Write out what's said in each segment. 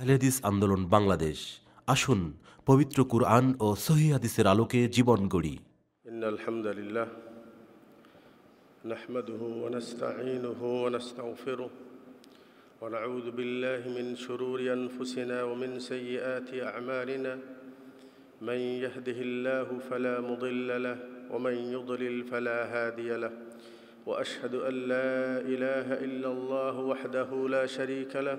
আহলেদিস আন্দোলন বাংলাদেশ আসুন পবিত্র কুরআন ও সহি হাদিসের আলোকে জীবন গড়ি আলহামদুলিল্লাহ نحمده ونستعينه ونستغفره ونعوذ بالله من شرور انفسنا ومن سيئات اعمالنا من يهده الله فلا مضل له ومن يضلل فلا هادي له واشهد ان لا اله الا الله وحده لا شريك له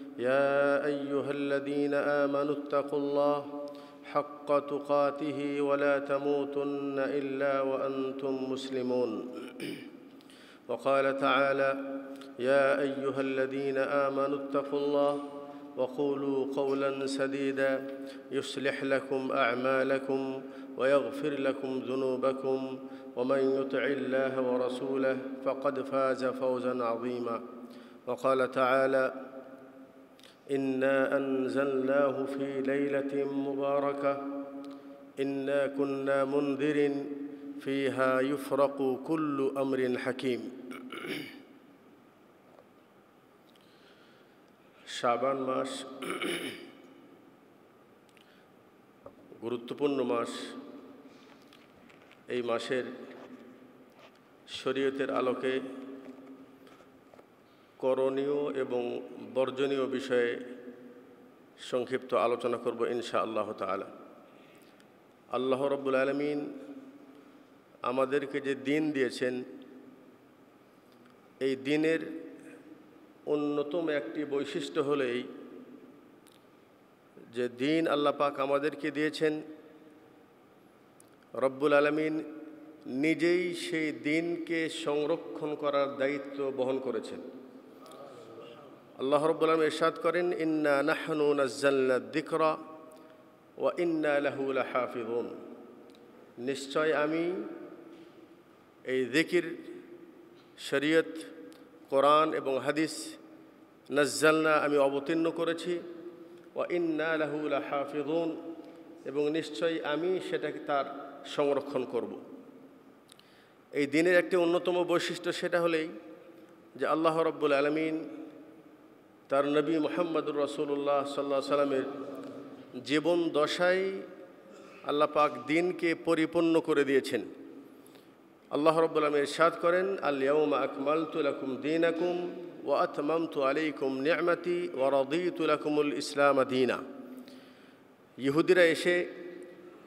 يا ايها الذين امنوا اتقوا الله حق تقاته ولا تموتن الا وانتم مسلمون وقال تعالى يا ايها الذين امنوا اتقوا الله وقولوا قولا سديدا يصلح لكم اعمالكم ويغفر لكم ذنوبكم ومن يطع الله ورسوله فقد فاز فوزا عظيما وقال تعالى انا انزلناه في ليله مباركه انا كنا منذر فيها يفرق كل امر حكيم শাবান মাস গুরুত্বপূর্ণ মাস এই মাসের শরীয়তের আলোকে করণীয় এবং বর্জনীয় বিষয়ে সংক্ষিপ্ত আলোচনা করব ইনশা আল্লাহ তালা আল্লাহ রব্বুল আলমিন আমাদেরকে যে দিন দিয়েছেন এই দিনের অন্যতম একটি বৈশিষ্ট্য হলেই যে দিন আল্লাহ পাক আমাদেরকে দিয়েছেন রব্বুল আলমিন নিজেই সেই দিনকে সংরক্ষণ করার দায়িত্ব বহন করেছেন আল্লাহ রব আলম ইরশাদ করেন ইন্না নাহনু নাজ্জাল্লা দিকরা ও ইন্না লাহুল হাফিবুন নিশ্চয় আমি এই দিকির শরীয়ত কোরআন এবং হাদিস নাজ্জালনা আমি অবতীর্ণ করেছি ও ইন্না লাহুল হাফিদুন এবং নিশ্চয়ই আমি সেটাকে তার সংরক্ষণ করব এই দিনের একটি অন্যতম বৈশিষ্ট্য সেটা হলেই যে আল্লাহ রব্বুল আলমিন তার নবী মোহাম্মদুর রসুল্লাহ সাল্লাহ সাল্লামের জীবন দশাই আল্লাহ পাক দিনকে পরিপূর্ণ করে দিয়েছেন আল্লাহ রব্বুল্লাম ইরশাদ করেন আল্লাউম আকমাল তুলাকুম দিন আকুম ও আতমাম তু আলাইকুম নিয়ামাতি ও রদি তুলাকুমুল ইসলাম আদিনা ইহুদিরা এসে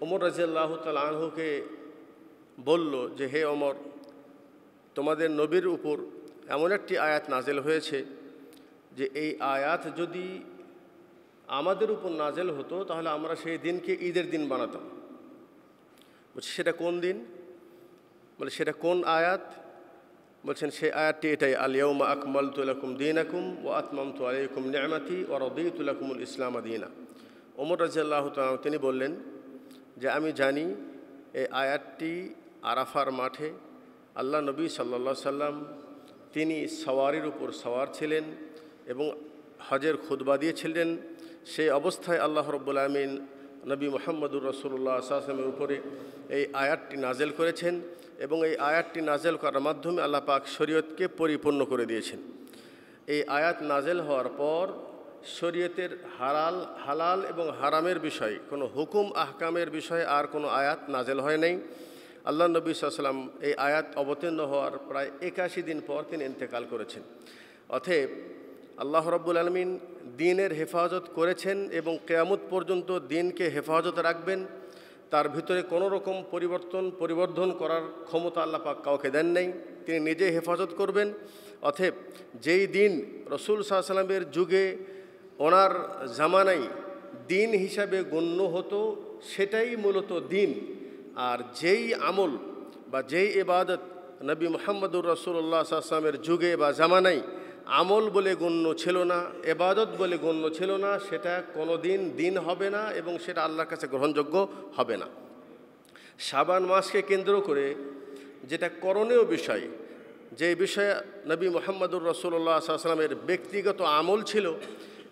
ওমর রাজিয়াল্লাহ তাল আনহুকে বলল যে হে অমর তোমাদের নবীর উপর এমন একটি আয়াত নাজেল হয়েছে যে এই আয়াত যদি আমাদের উপর নাজেল হতো তাহলে আমরা সেই দিনকে ঈদের দিন বানাতাম বলছি সেটা কোন দিন বলে সেটা কোন আয়াত বলছেন সেই আয়াতটি এটাই আলিয়াউমা আকমাল তুলাকুম দিন আকুম ও আত্মাম তু আলিয়কুম নিয়ামাতি ও রদি তুলাকুমুল ইসলাম আদিনা ওমর রাজিয়াল্লাহ তিনি বললেন যে আমি জানি এই আয়াতটি আরাফার মাঠে আল্লাহ নবী সাল্লা সাল্লাম তিনি সওয়ারির উপর সওয়ার ছিলেন এবং হজের খুদবা দিয়েছিলেন সেই অবস্থায় আল্লাহ রব্বুল আমিন নবী মোহাম্মদুর রসুল্লাহ আসলামের উপরে এই আয়াতটি নাজেল করেছেন এবং এই আয়াতটি নাজেল করার মাধ্যমে আল্লাহ পাক শরীয়তকে পরিপূর্ণ করে দিয়েছেন এই আয়াত নাজেল হওয়ার পর শরীয়তের হারাল হালাল এবং হারামের বিষয় কোনো হুকুম আহকামের বিষয়ে আর কোনো আয়াত নাজেল হয় নাই আল্লাহ নবী সাল্লাম এই আয়াত অবতীর্ণ হওয়ার প্রায় একাশি দিন পর তিনি ইন্তেকাল করেছেন অথব আল্লাহ রব্বুল আলমিন দিনের হেফাজত করেছেন এবং কেয়ামত পর্যন্ত দিনকে হেফাজত রাখবেন তার ভিতরে কোনো রকম পরিবর্তন পরিবর্ধন করার ক্ষমতা আল্লাপাক কাউকে দেন নাই তিনি নিজে হেফাজত করবেন অথেব যেই দিন রসুল সাহসাল্লামের যুগে ওনার জামানাই দিন হিসাবে গণ্য হতো সেটাই মূলত দিন আর যেই আমল বা যেই এবাদত নবী মোহাম্মদুর রসুল্লাহ সাহসালামের যুগে বা জামানায় আমল বলে গণ্য ছিল না এবাদত বলে গণ্য ছিল না সেটা কোনো দিন দিন হবে না এবং সেটা আল্লাহর কাছে গ্রহণযোগ্য হবে না সাবান মাসকে কেন্দ্র করে যেটা করণীয় বিষয় যে বিষয়ে নবী মোহাম্মদুর রসুল্লাহ সাল্লামের ব্যক্তিগত আমল ছিল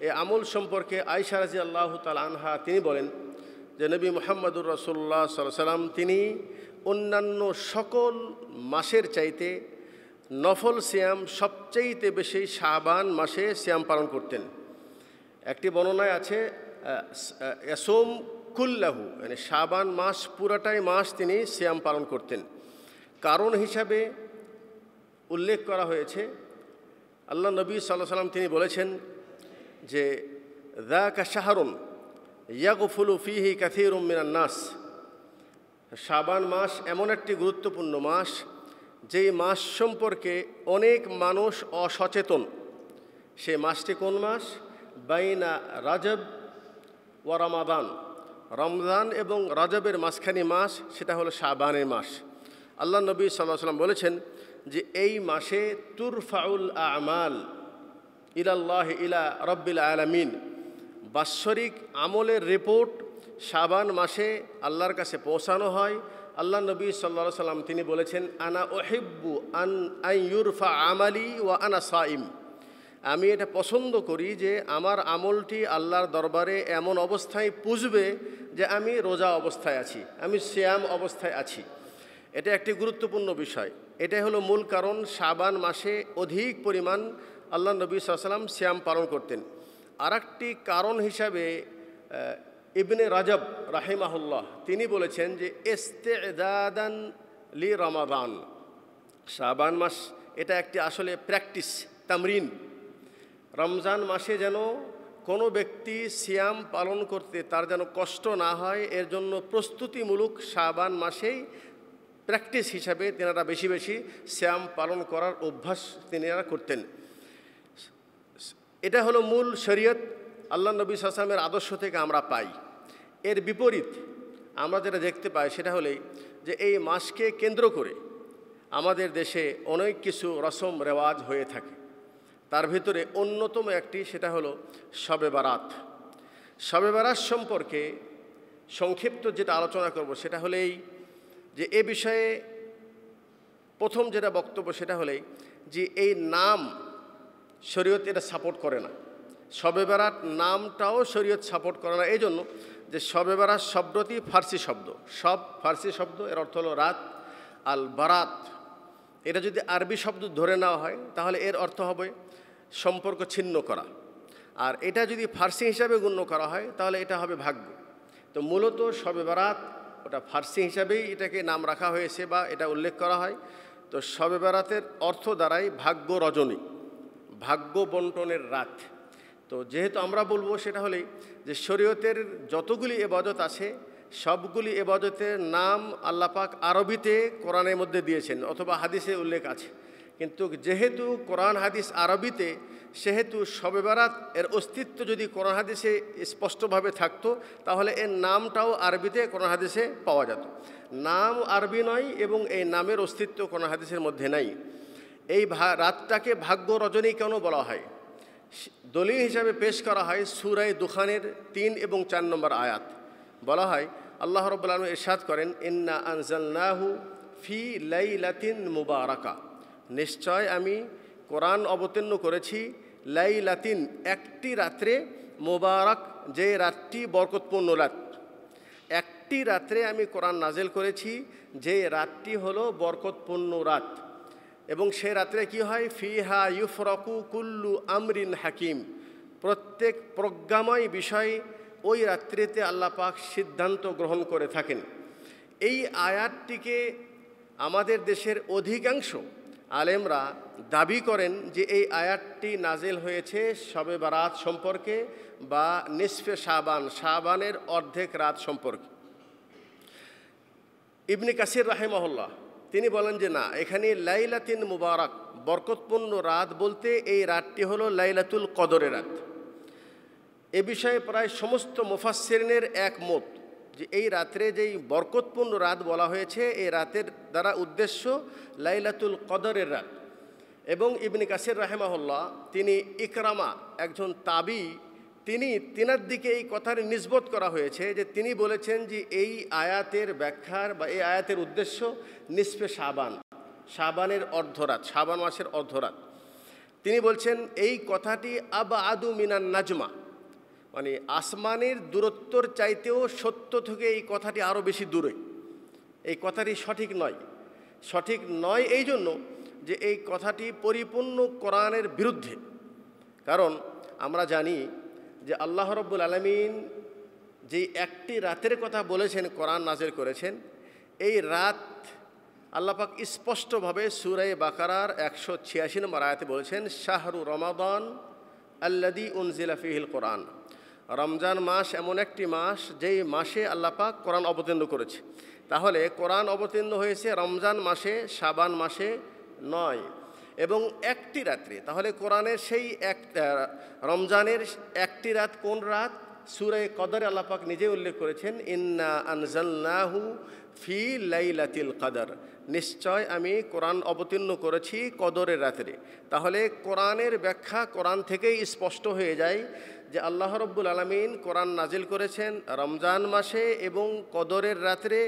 এ আমল সম্পর্কে আয়সা রাজি আল্লাহ তাল আনহা তিনি বলেন যে নবী মোহাম্মদুর রসুল্লাহ সাল্লাম তিনি অন্যান্য সকল মাসের চাইতে নফল সিয়াম সবচেয়েতে বেশি শাহবান মাসে সিয়াম পালন করতেন একটি বর্ণনায় আছে অ্যাসোম কুল্লাহু মানে শাবান মাস পুরাটাই মাস তিনি সিয়াম পালন করতেন কারণ হিসাবে উল্লেখ করা হয়েছে আল্লাহ নবী সাল্লাহ সাল্লাম তিনি বলেছেন যে কা শাহরুন ইয়াগুফুলু ফিহি কাথির মিনান নাস শাবান মাস এমন একটি গুরুত্বপূর্ণ মাস যেই মাস সম্পর্কে অনেক মানুষ অসচেতন সে মাসটি কোন মাস বাইনা রাজব ও রমাদান রমজান এবং রাজবের মাঝখানি মাস সেটা হলো শাবানের মাস আল্লাহ নবী সাল্লাহ সাল্লাম বলেছেন যে এই মাসে তুরফাউল আমাল ইলাল্লাহ ইলা রব্বিল আলামিন বাৎসরিক আমলের রিপোর্ট শাবান মাসে আল্লাহর কাছে পৌঁছানো হয় আল্লাহ নবী সাল্লা সাল্লাম তিনি বলেছেন আনা ওহেব্বু আন আইয়ুরফা আমালি ও আনা সাইম আমি এটা পছন্দ করি যে আমার আমলটি আল্লাহর দরবারে এমন অবস্থায় পুজবে যে আমি রোজা অবস্থায় আছি আমি শ্যাম অবস্থায় আছি এটা একটি গুরুত্বপূর্ণ বিষয় এটাই হলো মূল কারণ শাবান মাসে অধিক পরিমাণ আল্লাহ নবী সাল্লাম শ্যাম পালন করতেন আর কারণ হিসাবে ইবনে রাজব রাহেমাহুল্লাহ তিনি বলেছেন যে দাদান লি রমাদান শাবান মাস এটা একটি আসলে প্র্যাকটিস তামরিন রমজান মাসে যেন কোনো ব্যক্তি সিয়াম পালন করতে তার যেন কষ্ট না হয় এর জন্য প্রস্তুতিমূলক শাবান মাসেই প্র্যাকটিস হিসাবে তেনারা বেশি বেশি শ্যাম পালন করার অভ্যাস তিনারা করতেন এটা হলো মূল শরীয়ত আল্লাহ নবী সাল্লামের আদর্শ থেকে আমরা পাই এর বিপরীত আমরা যেটা দেখতে পাই সেটা হলেই যে এই মাসকে কেন্দ্র করে আমাদের দেশে অনেক কিছু রসম রেওয়াজ হয়ে থাকে তার ভিতরে অন্যতম একটি সেটা হলো শবে বারাত শবে বারাত সম্পর্কে সংক্ষিপ্ত যেটা আলোচনা করব সেটা হলেই যে এ বিষয়ে প্রথম যেটা বক্তব্য সেটা হলেই যে এই নাম শরীয়ত এটা সাপোর্ট করে না শবে নামটাও শরীয়ত সাপোর্ট করে না এই জন্য যে শবে বেরাত শব্দটি ফার্সি শব্দ সব ফার্সি শব্দ এর অর্থ হলো রাত আল বারাত এটা যদি আরবি শব্দ ধরে নেওয়া হয় তাহলে এর অর্থ হবে সম্পর্ক ছিন্ন করা আর এটা যদি ফার্সি হিসাবে গণ্য করা হয় তাহলে এটা হবে ভাগ্য তো মূলত শবে বারাত ওটা ফার্সি হিসাবেই এটাকে নাম রাখা হয়েছে বা এটা উল্লেখ করা হয় তো শবে বারাতের অর্থ দ্বারাই ভাগ্য রজনী ভাগ্য বন্টনের রাত তো যেহেতু আমরা বলবো সেটা হলেই যে শরীয়তের যতগুলি এবাদত আছে সবগুলি এবাদতের নাম আল্লাপাক আরবিতে কোরআনের মধ্যে দিয়েছেন অথবা হাদিসে উল্লেখ আছে কিন্তু যেহেতু কোরআন হাদিস আরবিতে সেহেতু সবেবারাত এর অস্তিত্ব যদি কোরআন হাদিসে স্পষ্টভাবে থাকতো তাহলে এর নামটাও আরবিতে কোরআন হাদিসে পাওয়া যেত নাম আরবি নয় এবং এই নামের অস্তিত্ব কোরআন হাদিসের মধ্যে নাই এই রাতটাকে ভাগ্য রজনী কেন বলা হয় দলিল হিসাবে পেশ করা হয় সুরাই দুখানের তিন এবং চার নম্বর আয়াত বলা হয় আল্লাহ রব্বুল্লাহ এরশাদ করেন ইন্না আনজালনাহু ফি লাতিন মুবারকা নিশ্চয় আমি কোরআন অবতীর্ণ করেছি লাই লাতিন একটি রাত্রে মোবারক যে রাতটি বরকতপূর্ণ রাত একটি রাত্রে আমি কোরআন নাজেল করেছি যে রাতটি হলো বরকতপূর্ণ রাত এবং সে রাত্রে কি হয় ফিহা ইউফরকু কুল্লু আমরিন হাকিম প্রত্যেক প্রজ্ঞাময় বিষয় ওই রাত্রিতে আল্লাহ পাক সিদ্ধান্ত গ্রহণ করে থাকেন এই আয়াতটিকে আমাদের দেশের অধিকাংশ আলেমরা দাবি করেন যে এই আয়াতটি নাজেল হয়েছে সবে রাত সম্পর্কে বা নিসফে শাবান শাবানের অর্ধেক রাত সম্পর্কে ইবনে কাসির রাহেমহল্লা তিনি বলেন যে না এখানে লাইলাতিন মুবারক বরকতপূর্ণ রাত বলতে এই রাতটি হলো লাইলাতুল কদরের রাত এ বিষয়ে প্রায় সমস্ত এক মত যে এই রাত্রে যেই বরকতপূর্ণ রাত বলা হয়েছে এই রাতের দ্বারা উদ্দেশ্য লাইলাতুল কদরের রাত এবং ইবনে কাসির রাহেমাহুল্লাহ তিনি ইকরামা একজন তাবি তিনি তিনার দিকে এই কথার নিষ্বোধ করা হয়েছে যে তিনি বলেছেন যে এই আয়াতের ব্যাখ্যার বা এই আয়াতের উদ্দেশ্য নিষ্পে সাবান সাবানের অর্ধরাত সাবান মাসের অর্ধরাত তিনি বলছেন এই কথাটি আব আদু মিনান নাজমা মানে আসমানের দূরত্বর চাইতেও সত্য থেকে এই কথাটি আরও বেশি দূরে এই কথাটি সঠিক নয় সঠিক নয় এই জন্য যে এই কথাটি পরিপূর্ণ কোরআনের বিরুদ্ধে কারণ আমরা জানি যে আল্লাহ রব্বুল আলমিন যে একটি রাতের কথা বলেছেন কোরআন নাজের করেছেন এই রাত আল্লাপাক স্পষ্টভাবে সুরাই বাকারার একশো ছিয়াশি নম্বর আয়াতে বলেছেন শাহরু রমাদন আল্লাদি উনজিলাফিহিল কোরআন রমজান মাস এমন একটি মাস যেই মাসে আল্লাপাক কোরআন অবতীর্ণ করেছে তাহলে কোরআন অবতীর্ণ হয়েছে রমজান মাসে সাবান মাসে নয় এবং একটি রাত্রি তাহলে কোরআনের সেই এক রমজানের একটি রাত কোন রাত সুরে কদর আল্লাপাক নিজে উল্লেখ করেছেন ইন্না আনজাল্লাহু ফি লাইলাতিল কদর নিশ্চয় আমি কোরআন অবতীর্ণ করেছি কদরের রাত্রে তাহলে কোরআনের ব্যাখ্যা কোরআন থেকেই স্পষ্ট হয়ে যায় যে আল্লাহ রব্বুল আলমিন কোরআন নাজিল করেছেন রমজান মাসে এবং কদরের রাত্রে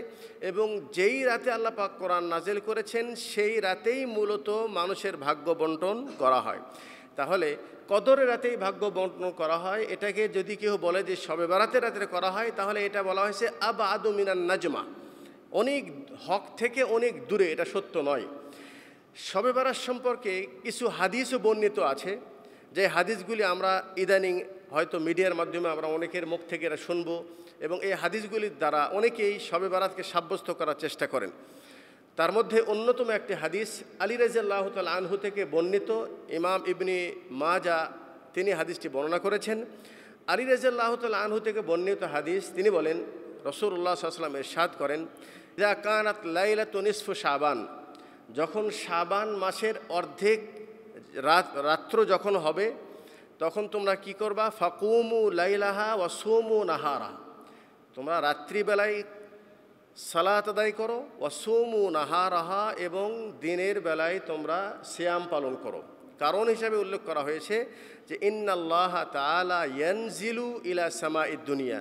এবং যেই রাতে আল্লাহ পাক কোরআন নাজিল করেছেন সেই রাতেই মূলত মানুষের ভাগ্য বন্টন করা হয় তাহলে কদরের রাতেই ভাগ্য বন্টন করা হয় এটাকে যদি কেউ বলে যে সবে বারাতের রাতে করা হয় তাহলে এটা বলা হয়েছে আব আদু মিনান নাজমা অনেক হক থেকে অনেক দূরে এটা সত্য নয় সবে বেড়ার সম্পর্কে কিছু হাদিসও বর্ণিত আছে যে হাদিসগুলি আমরা ইদানিং হয়তো মিডিয়ার মাধ্যমে আমরা অনেকের মুখ থেকে এরা শুনব এবং এই হাদিসগুলির দ্বারা অনেকেই শবে বারাতকে সাব্যস্ত করার চেষ্টা করেন তার মধ্যে অন্যতম একটি হাদিস আলী রাজিয়াল্লাহ তাল আনহু থেকে বর্ণিত ইমাম ইবনি মাজা তিনি হাদিসটি বর্ণনা করেছেন আলী রাজিয়াল্লাহ তাল আনহু থেকে বর্ণিত হাদিস তিনি বলেন রসুল্লাহ সাল্লাম এরশাদ করেন ইদা কানাত লাইলা তনিসফু সাবান যখন সাবান মাসের অর্ধেক রাত রাত্র যখন হবে তখন তোমরা কি করবা ফাকুমু লাইলাহা ও সোমু নাহারা তোমরা রাত্রিবেলায় সালাত আদায় করো ও সোমু নাহারাহা এবং দিনের বেলায় তোমরা শ্যাম পালন করো কারণ হিসাবে উল্লেখ করা হয়েছে যে ইন্নাল্লাহ তালা ইয়ানজিলু ইলা সামা দুনিয়া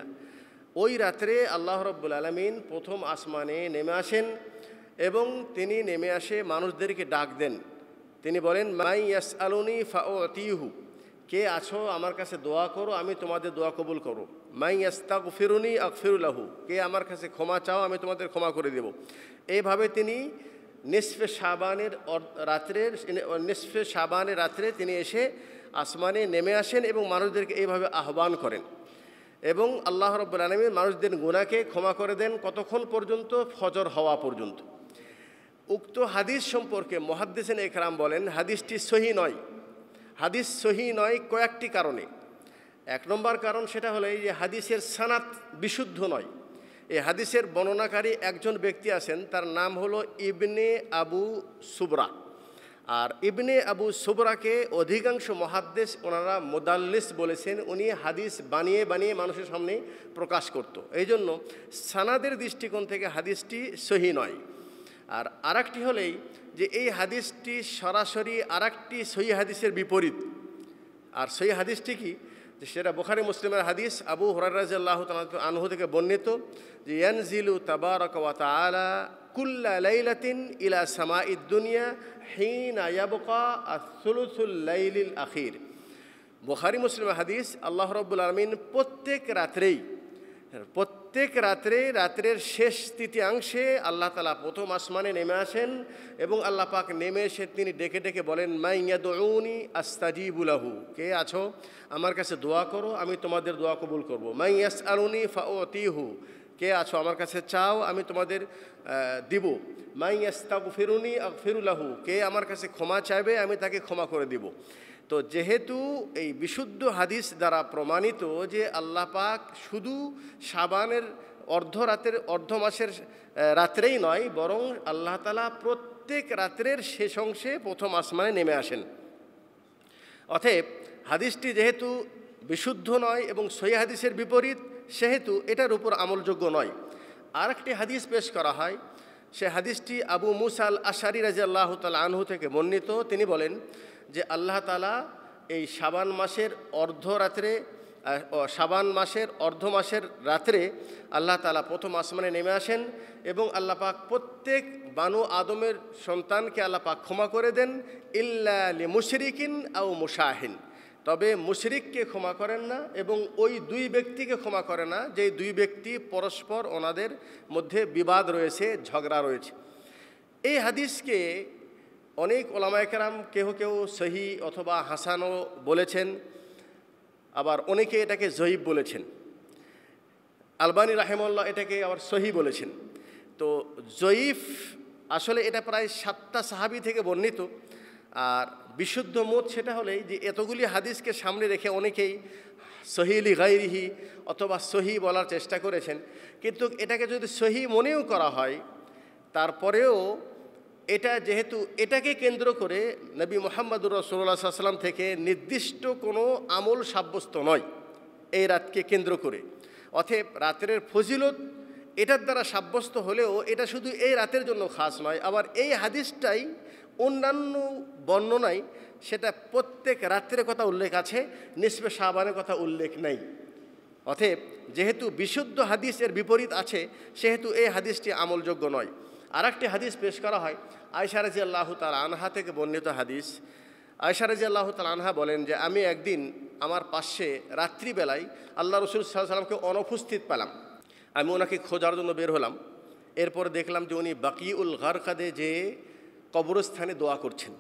ওই রাত্রে আল্লাহ রব্বুল আলমিন প্রথম আসমানে নেমে আসেন এবং তিনি নেমে আসে মানুষদেরকে ডাক দেন তিনি বলেন মাই ইয়াস আলুনি ফাও তিহু কে আছো আমার কাছে দোয়া করো আমি তোমাদের দোয়া কবুল করো মাই আস্তাক ফিরুনি আকফিরুল্লাহু কে আমার কাছে ক্ষমা চাও আমি তোমাদের ক্ষমা করে দেব এইভাবে তিনি নিসফে সাবানের রাত্রের নিসফে সাবানের রাত্রে তিনি এসে আসমানে নেমে আসেন এবং মানুষদেরকে এইভাবে আহ্বান করেন এবং আল্লাহ রব্বুল আলমী মানুষদের গুণাকে ক্ষমা করে দেন কতক্ষণ পর্যন্ত ফজর হওয়া পর্যন্ত উক্ত হাদিস সম্পর্কে মহাদ্দেসেন একরাম বলেন হাদিসটি সহি নয় হাদিস সহি নয় কয়েকটি কারণে এক নম্বর কারণ সেটা হলো এই যে হাদিসের সানাত বিশুদ্ধ নয় এই হাদিসের বর্ণনাকারী একজন ব্যক্তি আছেন তার নাম হলো ইবনে আবু সুবরা আর ইবনে আবু সুবরাকে অধিকাংশ মহাদ্দেশ ওনারা মোদাল্লিস বলেছেন উনি হাদিস বানিয়ে বানিয়ে মানুষের সামনে প্রকাশ করত এই জন্য সানাদের দৃষ্টিকোণ থেকে হাদিসটি সহি নয় আর আরেকটি হলেই যে এই হাদিসটি সরাসরি আরেকটি সই হাদিসের বিপরীত আর সই হাদিসটি কি যে সেটা বোখারি মুসলিমের হাদিস আবু হরারাজ্লাহ আনহু থেকে বর্ণিত যে ইয়ানজিলু তাবারক ওয়া কুল্লা লাইলাতিন ইলা সামা দুনিয়া হিন আয়াবকা আখির বোখারি মুসলিমের হাদিস আল্লাহ রব্বুল আলমিন প্রত্যেক রাত্রেই হ্যাঁ, প্রত্যেক রাত্রে রাত্রের শেষ তৃতীয়াংশে আল্লাহ তালা প্রথম আসমানে নেমে আসেন এবং আল্লাহ পাক নেমে এসে তিনি ডেকে ডেকে বলেন মাইয়া দৌনি আস্তাজিবুলাহু কে আছো আমার কাছে দোয়া করো আমি তোমাদের দোয়া কবুল করবো মাইয়াস আলুনি ফাওতিহু কে আছো আমার কাছে চাও আমি তোমাদের দিব মাইয়াস্তাগু ফিরুনি ফিরুলাহু কে আমার কাছে ক্ষমা চাইবে আমি তাকে ক্ষমা করে দিব তো যেহেতু এই বিশুদ্ধ হাদিস দ্বারা প্রমাণিত যে আল্লাহ পাক শুধু সাবানের অর্ধ রাতের অর্ধ মাসের রাত্রেই নয় বরং আল্লাহ তালা প্রত্যেক রাত্রের শেষ অংশে প্রথম আসমানে নেমে আসেন অতএব হাদিসটি যেহেতু বিশুদ্ধ নয় এবং সই হাদিসের বিপরীত সেহেতু এটার উপর আমলযোগ্য নয় আর একটি হাদিস পেশ করা হয় সে হাদিসটি আবু মুসাল আশারি আল্লাহ তাল আনহু থেকে বর্ণিত তিনি বলেন যে আল্লাহ তালা এই সাবান মাসের অর্ধরাত্রে সাবান মাসের অর্ধ মাসের রাত্রে আল্লাহ তালা প্রথম আসমানে নেমে আসেন এবং আল্লাহ পাক প্রত্যেক বানু আদমের সন্তানকে আল্লাহ পাক ক্ষমা করে দেন ইল্লা মুশরিকিন আও মুশাহিন তবে মুশরিককে ক্ষমা করেন না এবং ওই দুই ব্যক্তিকে ক্ষমা করে না যে দুই ব্যক্তি পরস্পর ওনাদের মধ্যে বিবাদ রয়েছে ঝগড়া রয়েছে এই হাদিসকে অনেক ওলামায়কেরাম কেহ কেউ সহি অথবা হাসানও বলেছেন আবার অনেকে এটাকে জহিব বলেছেন আলবানী রাহেমল্লা এটাকে আবার সহি বলেছেন তো জয়ীফ আসলে এটা প্রায় সাতটা সাহাবি থেকে বর্ণিত আর বিশুদ্ধ মত সেটা হলেই যে এতগুলি হাদিসকে সামনে রেখে অনেকেই সহিলি গাইরিহি অথবা সহি বলার চেষ্টা করেছেন কিন্তু এটাকে যদি সহি মনেও করা হয় তারপরেও এটা যেহেতু এটাকে কেন্দ্র করে নবী মোহাম্মদুর রসুল্লাহ সাল্লাম থেকে নির্দিষ্ট কোনো আমল সাব্যস্ত নয় এই রাতকে কেন্দ্র করে অথব রাতের ফজিলত এটার দ্বারা সাব্যস্ত হলেও এটা শুধু এই রাতের জন্য খাস নয় আবার এই হাদিসটাই অন্যান্য বর্ণনায় সেটা প্রত্যেক রাত্রের কথা উল্লেখ আছে নিসবে সাবানের কথা উল্লেখ নেই অতএব যেহেতু বিশুদ্ধ হাদিসের বিপরীত আছে সেহেতু এই হাদিসটি আমলযোগ্য নয় আর একটি হাদিস পেশ করা হয় আয়সারাজি আল্লাহ তাল আনহা থেকে বর্ণিত হাদিস আয়সারাজি আল্লাহ তাল আনহা বলেন যে আমি একদিন আমার পাশে রাত্রিবেলায় আল্লাহ রসুল সাল্লামকে অনুপস্থিত পেলাম আমি ওনাকে খোঁজার জন্য বের হলাম এরপর দেখলাম যে উনি বাকিউল গারকাদে যে কবরস্থানে দোয়া করছেন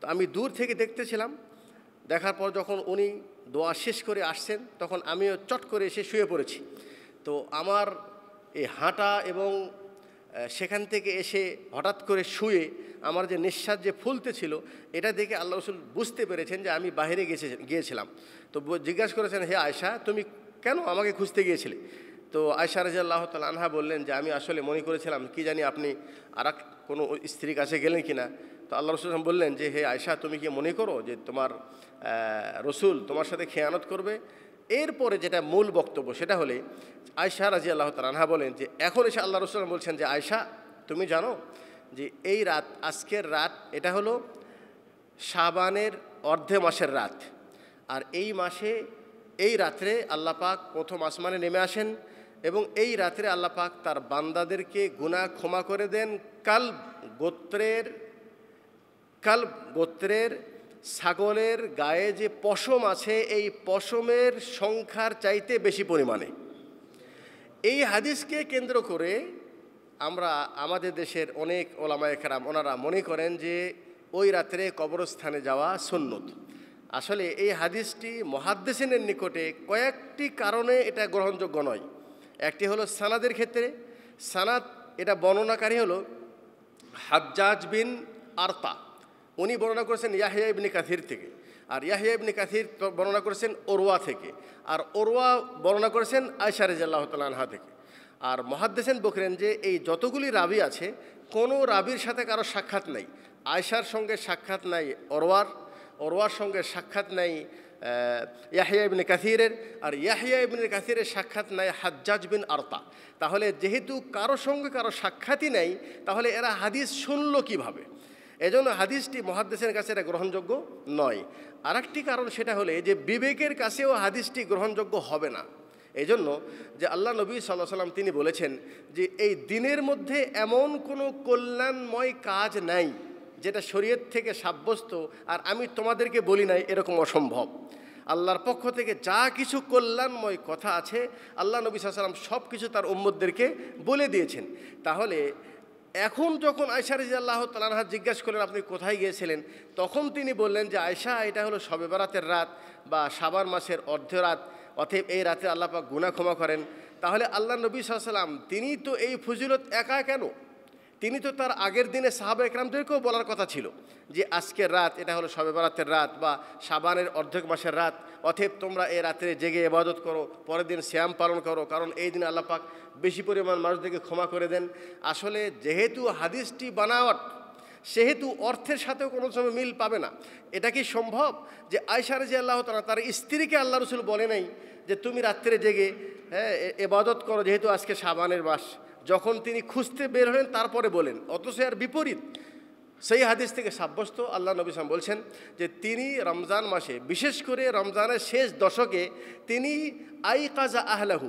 তো আমি দূর থেকে দেখতেছিলাম দেখার পর যখন উনি দোয়া শেষ করে আসছেন তখন আমিও চট করে এসে শুয়ে পড়েছি তো আমার এই হাঁটা এবং সেখান থেকে এসে হঠাৎ করে শুয়ে আমার যে নিঃশ্বাস যে ফুলতে ছিল এটা দেখে আল্লাহ রসুল বুঝতে পেরেছেন যে আমি বাহিরে গেছে গিয়েছিলাম তো জিজ্ঞাসা করেছেন হে আয়সা তুমি কেন আমাকে খুঁজতে গিয়েছিলে তো আয়সা রাজি আল্লাহ তাল আনহা বললেন যে আমি আসলে মনে করেছিলাম কি জানি আপনি আর কোনো স্ত্রীর কাছে গেলেন কি না তো আল্লাহ রসুল বললেন যে হে আয়সা তুমি কি মনে করো যে তোমার রসুল তোমার সাথে খেয়ানত করবে এরপরে যেটা মূল বক্তব্য সেটা হলে আয়সা রাজি আল্লাহ তালানহা বলেন যে এখন এসে আল্লাহ রসুল বলছেন যে আয়সা তুমি জানো যে এই রাত আজকের রাত এটা হলো শাবানের অর্ধে মাসের রাত আর এই মাসে এই রাত্রে আল্লাহ পাক প্রথম আসমানে নেমে আসেন এবং এই রাত্রে আল্লাহ পাক তার বান্দাদেরকে গুণা ক্ষমা করে দেন কাল গোত্রের কাল গোত্রের ছাগলের গায়ে যে পশম আছে এই পশমের সংখ্যার চাইতে বেশি পরিমাণে এই হাদিসকে কেন্দ্র করে আমরা আমাদের দেশের অনেক ওলামায়করাম ওনারা মনে করেন যে ওই রাত্রে কবরস্থানে যাওয়া সুন্নত আসলে এই হাদিসটি মহাদ্দেশিনের নিকটে কয়েকটি কারণে এটা গ্রহণযোগ্য নয় একটি হলো সানাদের ক্ষেত্রে সানাদ এটা বর্ণনাকারী হলো হাজ্জাজ বিন আর্তা উনি বর্ণনা করেছেন ইয়াহিয়া ইবনি কাথির থেকে আর ইয়াহিয়া ইবনি কাথির বর্ণনা করেছেন ওরোয়া থেকে আর ওরওয়া বর্ণনা করেছেন আয়সা রেজাল্লাহ তালহা থেকে আর মহাদ্দেশেন বকরেন যে এই যতগুলি রাবি আছে কোনো রাবির সাথে কারো সাক্ষাৎ নাই আয়সার সঙ্গে সাক্ষাৎ নাই অরোয়ার অরোয়ার সঙ্গে সাক্ষাৎ নাই ইয়াহিয়া ইবনে কাসিরের আর ইয়াহিয়া ইবনে কাসিরের সাক্ষাৎ নাই হাজ্জাজ বিন আরতা তাহলে যেহেতু কারো সঙ্গে কারো সাক্ষাৎই নাই তাহলে এরা হাদিস শুনল কিভাবে এজন্য হাদিসটি মহাদ্দেশের কাছে এটা গ্রহণযোগ্য নয় আর কারণ সেটা হলে যে বিবেকের কাছেও হাদিসটি গ্রহণযোগ্য হবে না এই জন্য যে আল্লাহ নবী সাল্লাহ সাল্লাম তিনি বলেছেন যে এই দিনের মধ্যে এমন কোনো কল্যাণময় কাজ নাই যেটা শরীয়ত থেকে সাব্যস্ত আর আমি তোমাদেরকে বলি নাই এরকম অসম্ভব আল্লাহর পক্ষ থেকে যা কিছু কল্যাণময় কথা আছে আল্লাহ নবী সাল্লাম সব কিছু তার উম্মদদেরকে বলে দিয়েছেন তাহলে এখন যখন আয়সা রাজি আল্লাহ তালানহা জিজ্ঞাসা করলেন আপনি কোথায় গিয়েছিলেন তখন তিনি বললেন যে আয়সা এটা হলো সবে বারাতের রাত বা সাবার মাসের অর্ধ রাত অতএব এই রাতে আল্লাপাক গুণা ক্ষমা করেন তাহলে আল্লাহ নবী সাল্লাম তিনি তো এই ফজিলত একা কেন তিনি তো তার আগের দিনে সাহাবে একরামদেরকেও বলার কথা ছিল যে আজকের রাত এটা হলো সবে বরাতের রাত বা সাবানের অর্ধেক মাসের রাত অথেব তোমরা এই রাত্রে জেগে এবাদত করো পরের দিন শ্যাম পালন করো কারণ এই দিন আল্লাপাক বেশি পরিমাণ মানুষদেরকে ক্ষমা করে দেন আসলে যেহেতু হাদিসটি বানাওয়াট সেহেতু অর্থের সাথেও কোনো সময় মিল পাবে না এটা কি সম্ভব যে আয়সার যে আল্লাহ না তার স্ত্রীকে আল্লাহ রসুল বলে নাই যে তুমি রাত্রে জেগে হ্যাঁ এবাদত করো যেহেতু আজকে সাবানের মাস যখন তিনি খুঁজতে বের হলেন তারপরে বলেন অথচ এর বিপরীত সেই হাদিস থেকে সাব্যস্ত আল্লাহ নবী সাম বলছেন যে তিনি রমজান মাসে বিশেষ করে রমজানের শেষ দশকে তিনি আই কাজা আহলাহু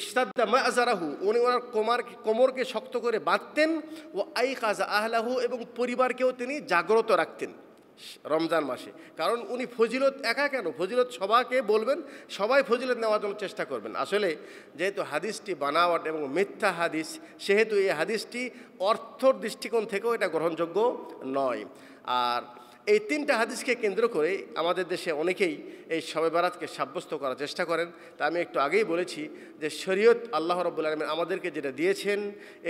ইস্তাদ্দা মাজারাহু উনি ওনার কোমার কোমরকে শক্ত করে বাঁধতেন ও আই কাজা আহলাহু এবং পরিবারকেও তিনি জাগ্রত রাখতেন রমজান মাসে কারণ উনি ফজিলত একা কেন ফজিলত সবাকে বলবেন সবাই ফজিলত নেওয়ার জন্য চেষ্টা করবেন আসলে যেহেতু হাদিসটি বানাওয়াট এবং মিথ্যা হাদিস সেহেতু এই হাদিসটি অর্থর দৃষ্টিকোণ থেকেও এটা গ্রহণযোগ্য নয় আর এই তিনটা হাদিসকে কেন্দ্র করে আমাদের দেশে অনেকেই এই শবে বারাতকে সাব্যস্ত করার চেষ্টা করেন তা আমি একটু আগেই বলেছি যে শরীয়ত আল্লাহ রব্বুল আলমিন আমাদেরকে যেটা দিয়েছেন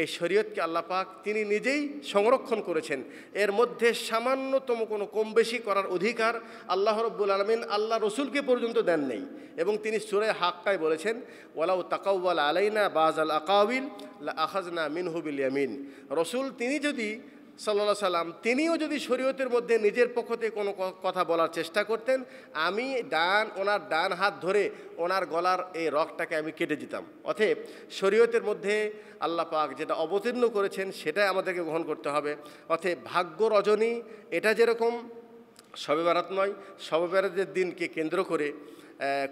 এই শরীয়তকে আল্লাহ পাক তিনি নিজেই সংরক্ষণ করেছেন এর মধ্যে সামান্যতম কোনো কম বেশি করার অধিকার আল্লাহ রব্বুল আলমিন আল্লাহ রসুলকে পর্যন্ত দেন নেই এবং তিনি সুরে হাক্কায় বলেছেন ওয়ালাউ তাকাউওয়াল আলাইনা বাজ আল আকাউল আহাজনা মিনহুবিল ইয়ামিন রসুল তিনি যদি সাল্লা সাল্লাম তিনিও যদি শরীয়তের মধ্যে নিজের পক্ষ থেকে কোনো কথা বলার চেষ্টা করতেন আমি ডান ওনার ডান হাত ধরে ওনার গলার এই রগটাকে আমি কেটে দিতাম অথব শরীয়তের মধ্যে আল্লাহ পাক যেটা অবতীর্ণ করেছেন সেটাই আমাদেরকে গ্রহণ করতে হবে অথে ভাগ্য রজনী এটা যেরকম সবে বারাত নয় সবে বেড়াতের দিনকে কেন্দ্র করে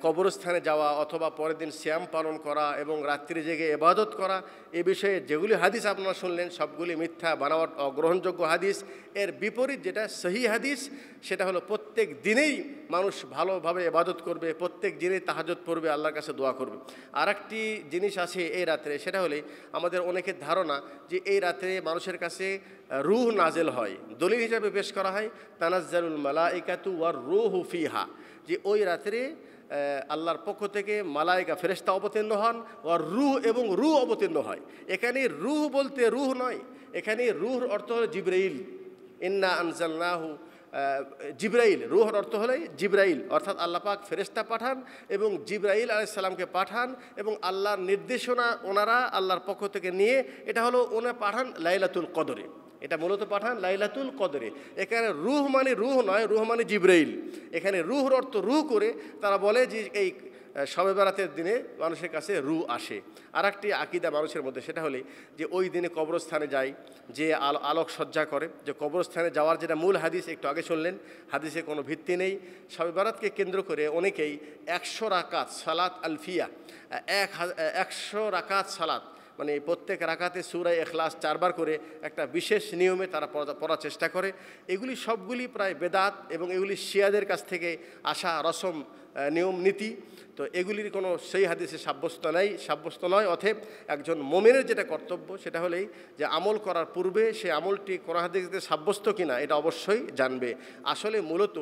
কবরস্থানে যাওয়া অথবা পরের দিন শ্যাম পালন করা এবং রাত্রি জেগে এবাদত করা এ বিষয়ে যেগুলি হাদিস আপনারা শুনলেন সবগুলি মিথ্যা বানাওয়ার অগ্রহণযোগ্য হাদিস এর বিপরীত যেটা সহি হাদিস সেটা হলো প্রত্যেক দিনেই মানুষ ভালোভাবে এবাদত করবে প্রত্যেক দিনেই তাহাজত পড়বে আল্লাহর কাছে দোয়া করবে আর একটি জিনিস আছে এই রাত্রে সেটা হলে আমাদের অনেকের ধারণা যে এই রাত্রে মানুষের কাছে রুহ নাজেল হয় দলিল হিসাবে পেশ করা হয় মালা একাতু ওয়ার রুহ ফিহা যে ওই রাত্রে আল্লাহর পক্ষ থেকে মালায়িকা ফেরেস্তা অবতীর্ণ হন ও রুহ এবং রুহ অবতীর্ণ হয় এখানে রুহ বলতে রুহ নয় এখানে রুহর অর্থ হল জিব্রাইল ইন্না আনজাল্লাহু জিব্রাইল রুহর অর্থ হলে জিব্রাইল অর্থাৎ আল্লাহ পাক ফেরেস্তা পাঠান এবং জিব্রাইল আলাইসাল্লামকে পাঠান এবং আল্লাহর নির্দেশনা ওনারা আল্লাহর পক্ষ থেকে নিয়ে এটা হলো ওনার পাঠান লাইলাতুল কদরে এটা মূলত পাঠান লাইলাতুল কদরে এখানে রুহ মানে রুহ নয় রুহ মানে জিব্রাইল এখানে রুহর অর্থ রুহ করে তারা বলে যে এই সবে বেড়াতের দিনে মানুষের কাছে রু আসে আর একটি আকিদা মানুষের মধ্যে সেটা হলে যে ওই দিনে কবরস্থানে যায় যে আলোক সজ্জা করে যে কবরস্থানে যাওয়ার যেটা মূল হাদিস একটু আগে শুনলেন হাদিসে কোনো ভিত্তি নেই সবে বেড়াতকে কেন্দ্র করে অনেকেই একশো রাকাত সালাত আলফিয়া এক একশো রাকাত সালাত মানে প্রত্যেক রাখাতে সুরায় এখলাস চারবার করে একটা বিশেষ নিয়মে তারা পড়ার চেষ্টা করে এগুলি সবগুলি প্রায় বেদাত এবং এগুলি শিয়াদের কাছ থেকে আসা রসম নিয়ম নীতি তো এগুলির কোনো সেই হাদিসে সাব্যস্ত নাই সাব্যস্ত নয় অথেব একজন মোমেনের যেটা কর্তব্য সেটা হলেই যে আমল করার পূর্বে সে আমলটি কোরআন হাদিসে সাব্যস্ত কিনা এটা অবশ্যই জানবে আসলে মূলত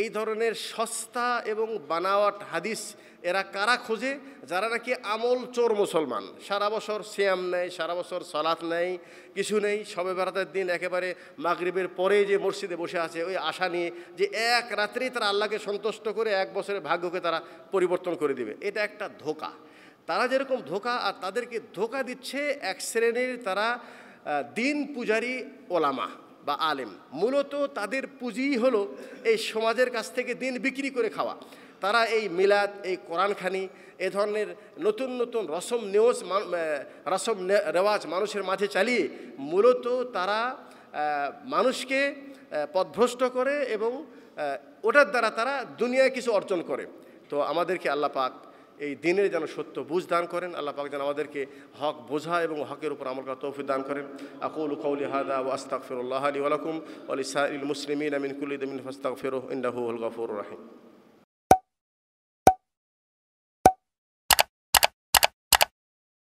এই ধরনের সস্তা এবং বানাওয়াট হাদিস এরা কারা খোঁজে যারা নাকি আমল চোর মুসলমান সারা বছর শ্যাম নেয় সারা বছর সলাৎ নেয় কিছু নেই সবে বেড়াতের দিন একেবারে মাগরীবের পরে যে মসজিদে বসে আছে ওই আশা নিয়ে যে এক রাত্রেই তারা আল্লাহকে সন্তুষ্ট করে এক বছরের ভাগ্যকে তারা পরিবর্তন করে দিবে এটা একটা ধোকা তারা যেরকম ধোকা আর তাদেরকে ধোকা দিচ্ছে এক শ্রেণীর তারা দিন পূজারি ওলামা বা আলেম মূলত তাদের পুঁজিই হলো এই সমাজের কাছ থেকে দিন বিক্রি করে খাওয়া তারা এই মিলাদ এই কোরআনখানি এ ধরনের নতুন নতুন রসম নিউজ রসম রেওয়াজ মানুষের মাঝে চালিয়ে মূলত তারা মানুষকে পথভ্রষ্ট করে এবং ওটার দ্বারা তারা দুনিয়ায় কিছু অর্জন করে তো আমাদেরকে আল্লাহ পাক এই দিনের যেন সত্য বুঝ দান করেন আল্লাহ পাক যেন আমাদেরকে হক বোঝা এবং হকের উপর আমল করা তৌফিক দান করেন আকুল কৌলি হাদা ও ফেরুল্লাহ আলী ওয়ালাকুম আলী সাইল মুসলিমিন আমিন কুলিদ আমিন ফাস্তাকফিরু ইন্দাহুল গফুর রাহিম